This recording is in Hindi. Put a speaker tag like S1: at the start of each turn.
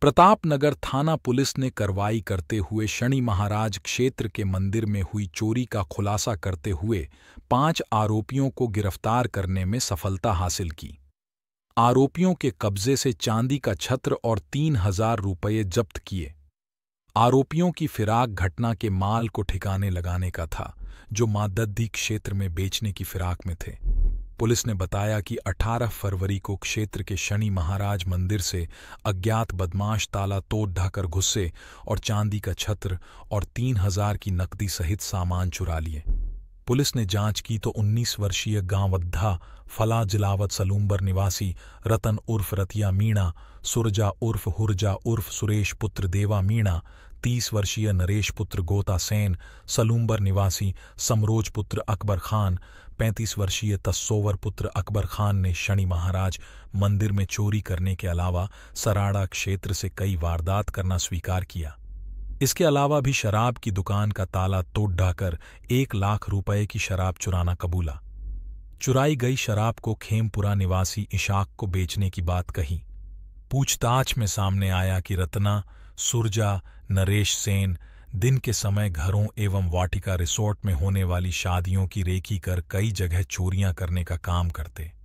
S1: प्रतापनगर थाना पुलिस ने कार्रवाई करते हुए शनि महाराज क्षेत्र के मंदिर में हुई चोरी का खुलासा करते हुए पांच आरोपियों को गिरफ्तार करने में सफलता हासिल की आरोपियों के कब्जे से चांदी का छत्र और तीन हजार रुपये जब्त किए आरोपियों की फिराक घटना के माल को ठिकाने लगाने का था जो मादद्दी क्षेत्र में बेचने की फिराक में थे पुलिस ने बताया कि 18 फरवरी को क्षेत्र के शनि महाराज मंदिर से अज्ञात बदमाश ताला तोड़ ढाकर घुसे और चांदी का छत्र और तीन हजार की नकदी सहित सामान चुरा लिए पुलिस ने जांच की तो 19 वर्षीय गांवद्धा फला जिलावत सलूम्बर निवासी रतन उर्फ रतिया मीणा सुरजा उर्फ हुरजा उर्फ सुरेश पुत्र देवा मीणा तीस वर्षीय नरेश पुत्र गोता सेन सलूम्बर निवासी समरोज पुत्र अकबर खान पैंतीस वर्षीय तस्सोवर पुत्र अकबर खान ने शनि महाराज मंदिर में चोरी करने के अलावा सराड़ा क्षेत्र से कई वारदात करना स्वीकार किया इसके अलावा भी शराब की दुकान का ताला तोड़ डाकर एक लाख रुपए की शराब चुराना कबूला चुराई गई शराब को खेमपुरा निवासी इशाक को बेचने की बात कही पूछताछ में सामने आया कि रत्ना सुरजा नरेश सेन दिन के समय घरों एवं वाटिका रिसोर्ट में होने वाली शादियों की रेखी कर कई जगह चोरियां करने का काम करते